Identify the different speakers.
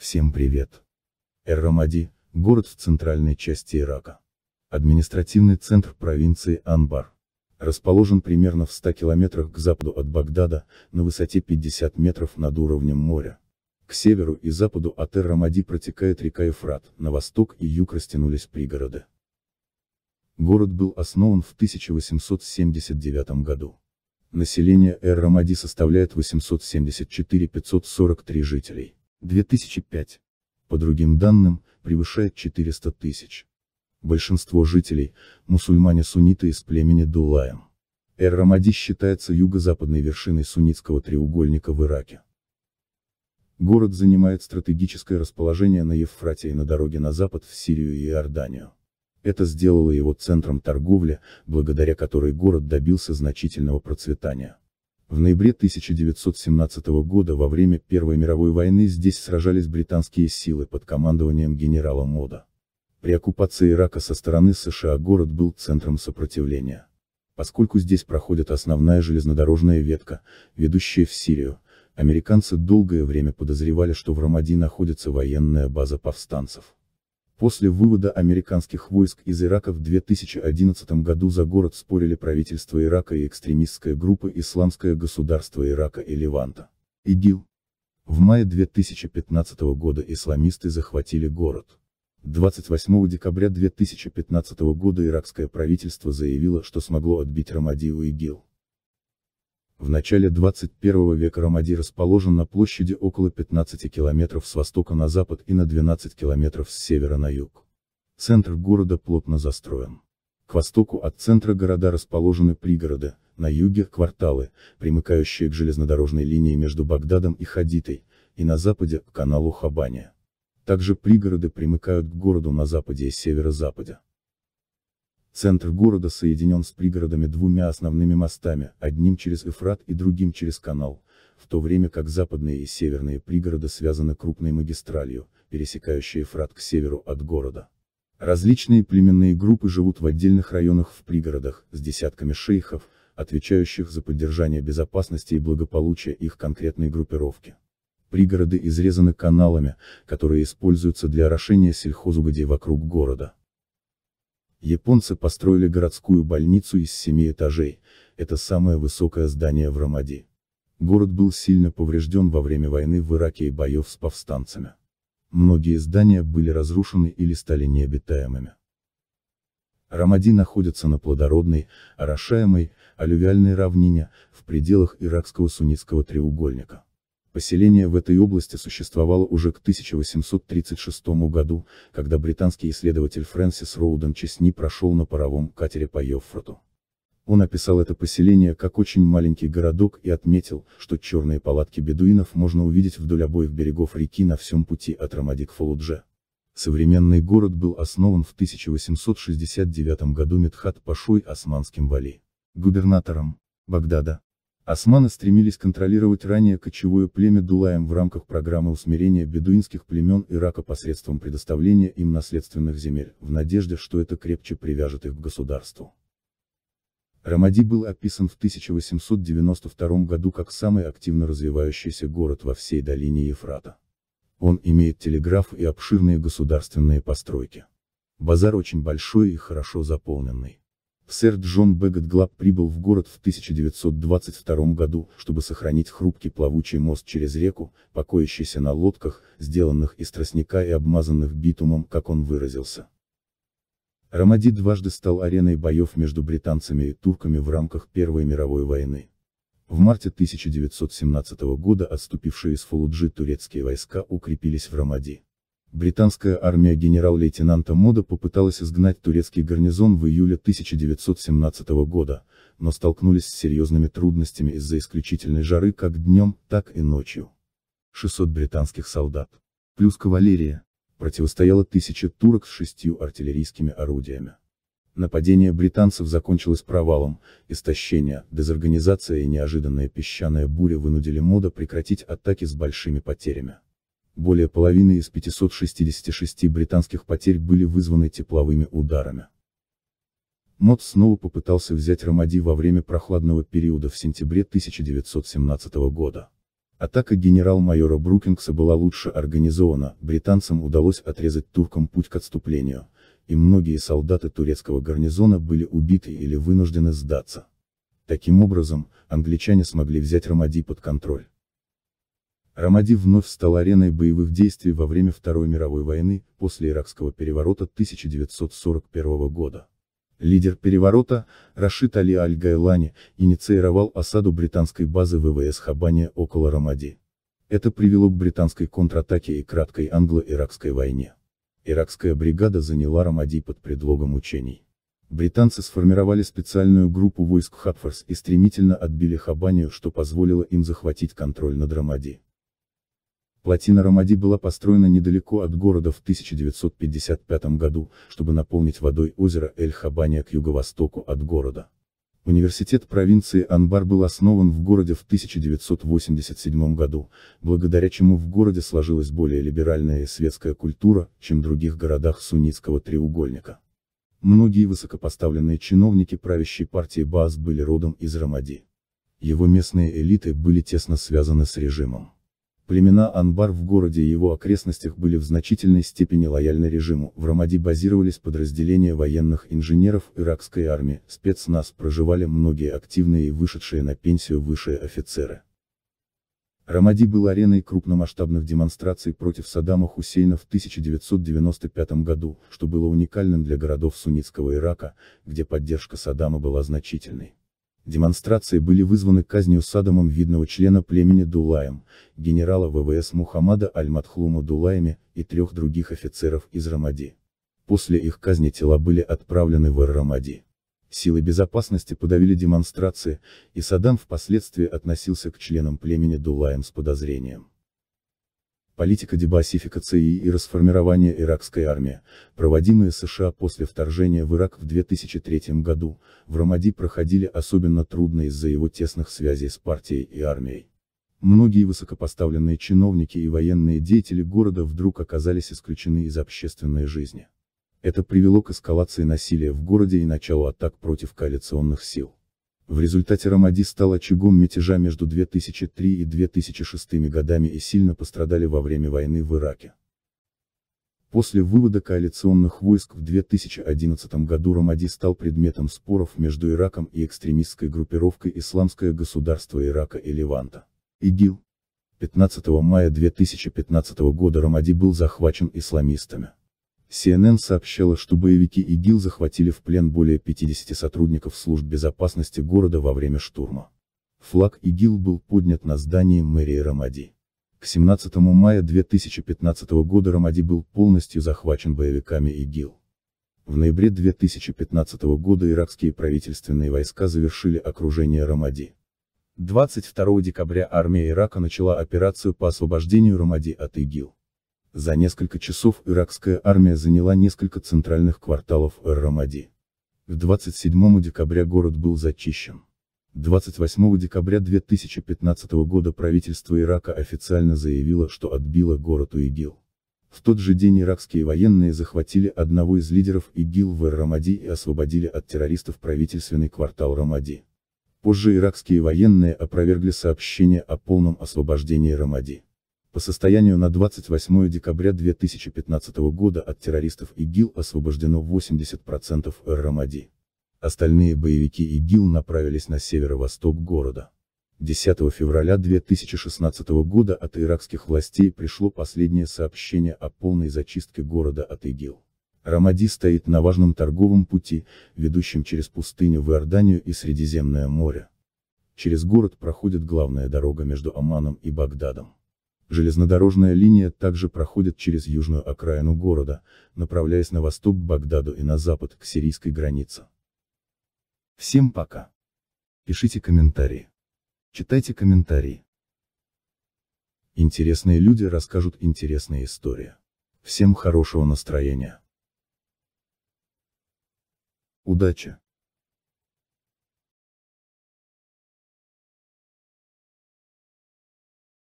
Speaker 1: Всем привет. Эр-Рамади – город в центральной части Ирака. Административный центр провинции Анбар. Расположен примерно в 100 километрах к западу от Багдада, на высоте 50 метров над уровнем моря. К северу и западу от Эр-Рамади протекает река Ефрат, на восток и юг растянулись пригороды. Город был основан в 1879 году. Население Эр-Рамади составляет 874 543 жителей. 2005. По другим данным, превышает 400 тысяч. Большинство жителей – мусульмане-сунниты из племени Дулаем. Эр-Рамади считается юго-западной вершиной суннитского треугольника в Ираке. Город занимает стратегическое расположение на Евфрате и на дороге на запад в Сирию и Иорданию. Это сделало его центром торговли, благодаря которой город добился значительного процветания. В ноябре 1917 года во время Первой мировой войны здесь сражались британские силы под командованием генерала Мода. При оккупации Ирака со стороны США город был центром сопротивления. Поскольку здесь проходит основная железнодорожная ветка, ведущая в Сирию, американцы долгое время подозревали, что в Рамади находится военная база повстанцев. После вывода американских войск из Ирака в 2011 году за город спорили правительство Ирака и экстремистская группа Исламское государство Ирака и Леванта. ИГИЛ. В мае 2015 года исламисты захватили город. 28 декабря 2015 года иракское правительство заявило, что смогло отбить Рамади у ИГИЛ. В начале 21 века Рамади расположен на площади около 15 километров с востока на запад и на 12 километров с севера на юг. Центр города плотно застроен. К востоку от центра города расположены пригороды, на юге – кварталы, примыкающие к железнодорожной линии между Багдадом и Хадитой, и на западе – к каналу Хабания. Также пригороды примыкают к городу на западе и северо-западе. Центр города соединен с пригородами двумя основными мостами, одним через Эфрат и другим через канал, в то время как западные и северные пригороды связаны крупной магистралью, пересекающей Эфрат к северу от города. Различные племенные группы живут в отдельных районах в пригородах, с десятками шейхов, отвечающих за поддержание безопасности и благополучия их конкретной группировки. Пригороды изрезаны каналами, которые используются для орошения сельхозугодий вокруг города. Японцы построили городскую больницу из семи этажей, это самое высокое здание в Рамади. Город был сильно поврежден во время войны в Ираке и боев с повстанцами. Многие здания были разрушены или стали необитаемыми. Рамади находится на плодородной, орошаемой, алювиальной равнине, в пределах иракского суннитского треугольника. Поселение в этой области существовало уже к 1836 году, когда британский исследователь Фрэнсис Роуден Чесни прошел на паровом катере по Йоффроту. Он описал это поселение как очень маленький городок и отметил, что черные палатки бедуинов можно увидеть вдоль обоих берегов реки на всем пути от Рамади к Фалудже. Современный город был основан в 1869 году Медхат Пашой Османским Вали. Губернатором Багдада Османы стремились контролировать ранее кочевое племя Дулаем в рамках программы усмирения бедуинских племен Ирака посредством предоставления им наследственных земель, в надежде, что это крепче привяжет их к государству. Рамади был описан в 1892 году как самый активно развивающийся город во всей долине Ефрата. Он имеет телеграф и обширные государственные постройки. Базар очень большой и хорошо заполненный. Сэр Джон Бэггет Глаб прибыл в город в 1922 году, чтобы сохранить хрупкий плавучий мост через реку, покоящийся на лодках, сделанных из тростника и обмазанных битумом, как он выразился. Рамади дважды стал ареной боев между британцами и турками в рамках Первой мировой войны. В марте 1917 года отступившие из Фалуджи турецкие войска укрепились в Рамади. Британская армия генерал-лейтенанта Мода попыталась изгнать турецкий гарнизон в июле 1917 года, но столкнулись с серьезными трудностями из-за исключительной жары как днем, так и ночью. 600 британских солдат, плюс кавалерия, противостояло тысяче турок с шестью артиллерийскими орудиями. Нападение британцев закончилось провалом, истощение, дезорганизация и неожиданная песчаная буря вынудили Мода прекратить атаки с большими потерями более половины из 566 британских потерь были вызваны тепловыми ударами. МОД снова попытался взять Ромади во время прохладного периода в сентябре 1917 года. Атака генерал-майора Брукингса была лучше организована, британцам удалось отрезать туркам путь к отступлению, и многие солдаты турецкого гарнизона были убиты или вынуждены сдаться. Таким образом, англичане смогли взять Ромади под контроль. Рамади вновь стал ареной боевых действий во время Второй мировой войны, после иракского переворота 1941 года. Лидер переворота, Рашид Али Аль-Гайлани, инициировал осаду британской базы ВВС Хабания около Рамади. Это привело к британской контратаке и краткой англо-иракской войне. Иракская бригада заняла Рамади под предлогом учений. Британцы сформировали специальную группу войск Хатфорс и стремительно отбили Хабанию, что позволило им захватить контроль над Рамади. Плотина Ромади была построена недалеко от города в 1955 году, чтобы наполнить водой озеро Эль-Хабания к юго-востоку от города. Университет провинции Анбар был основан в городе в 1987 году, благодаря чему в городе сложилась более либеральная и светская культура, чем в других городах Суннитского треугольника. Многие высокопоставленные чиновники правящей партии Баас были родом из Рамади. Его местные элиты были тесно связаны с режимом. Племена Анбар в городе и его окрестностях были в значительной степени лояльны режиму, в Рамади базировались подразделения военных инженеров иракской армии, спецназ проживали многие активные и вышедшие на пенсию высшие офицеры. Рамади был ареной крупномасштабных демонстраций против Саддама Хусейна в 1995 году, что было уникальным для городов суннитского Ирака, где поддержка Саддама была значительной. Демонстрации были вызваны казнью Садамом видного члена племени Дулаем, генерала ВВС Мухаммада Аль-Матхлума Дулаями и трех других офицеров из Рамади. После их казни тела были отправлены в Эр-Рамади. Силы безопасности подавили демонстрации, и Саддам впоследствии относился к членам племени Дулаем с подозрением политика дебасификации и расформирования иракской армии, проводимые США после вторжения в Ирак в 2003 году, в Рамади проходили особенно трудно из-за его тесных связей с партией и армией. Многие высокопоставленные чиновники и военные деятели города вдруг оказались исключены из общественной жизни. Это привело к эскалации насилия в городе и началу атак против коалиционных сил. В результате Рамади стал очагом мятежа между 2003 и 2006 годами и сильно пострадали во время войны в Ираке. После вывода коалиционных войск в 2011 году Рамади стал предметом споров между Ираком и экстремистской группировкой Исламское государство Ирака и Леванта. ИГИЛ. 15 мая 2015 года Рамади был захвачен исламистами. CNN сообщала, что боевики ИГИЛ захватили в плен более 50 сотрудников служб безопасности города во время штурма. Флаг ИГИЛ был поднят на здании мэрии Рамади. К 17 мая 2015 года Рамади был полностью захвачен боевиками ИГИЛ. В ноябре 2015 года иракские правительственные войска завершили окружение Рамади. 22 декабря армия Ирака начала операцию по освобождению Рамади от ИГИЛ. За несколько часов иракская армия заняла несколько центральных кварталов Эр-Рамади. В 27 декабря город был зачищен. 28 декабря 2015 года правительство Ирака официально заявило, что отбило город у ИГИЛ. В тот же день иракские военные захватили одного из лидеров ИГИЛ в Эр-Рамади и освободили от террористов правительственный квартал Рамади. Позже иракские военные опровергли сообщение о полном освобождении Рамади. По состоянию на 28 декабря 2015 года от террористов ИГИЛ освобождено 80% рамади Остальные боевики ИГИЛ направились на северо-восток города. 10 февраля 2016 года от иракских властей пришло последнее сообщение о полной зачистке города от ИГИЛ. Рамади стоит на важном торговом пути, ведущем через пустыню в Иорданию и Средиземное море. Через город проходит главная дорога между Оманом и Багдадом. Железнодорожная линия также проходит через южную окраину города, направляясь на восток к Багдаду и на запад к сирийской границе. Всем пока. Пишите комментарии. Читайте комментарии. Интересные люди расскажут интересные истории. Всем хорошего настроения. Удачи!